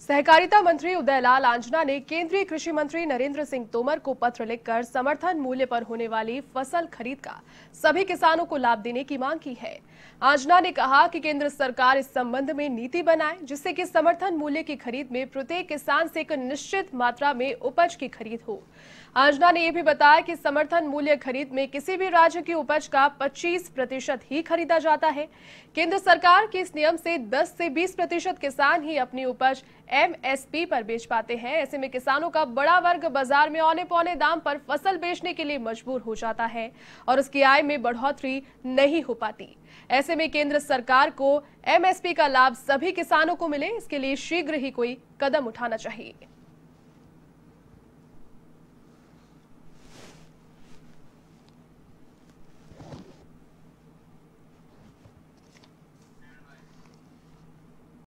सहकारिता मंत्री उदयलाल आंजना ने केंद्रीय कृषि मंत्री नरेंद्र सिंह तोमर को पत्र लिखकर समर्थन मूल्य पर होने वाली फसल खरीद का सभी किसानों को लाभ देने की मांग की है आंजना ने कहा कि केंद्र सरकार इस संबंध में नीति बनाए जिससे कि समर्थन मूल्य की खरीद में प्रत्येक किसान से एक निश्चित मात्रा में उपज की खरीद हो आंजना ने यह भी बताया कि समर्थन मूल्य खरीद में किसी भी राज्य की उपज का पच्चीस प्रतिशत ही खरीदा जाता है केंद्र सरकार के इस नियम से दस से बीस प्रतिशत किसान ही अपनी उपज एमएसपी पर बेच पाते हैं ऐसे में किसानों का बड़ा वर्ग बाजार में औने पौने दाम पर फसल बेचने के लिए मजबूर हो जाता है और उसकी आय में बढ़ोतरी नहीं हो पाती ऐसे में केंद्र सरकार को एमएसपी का लाभ सभी किसानों को मिले इसके लिए शीघ्र ही कोई कदम उठाना चाहिए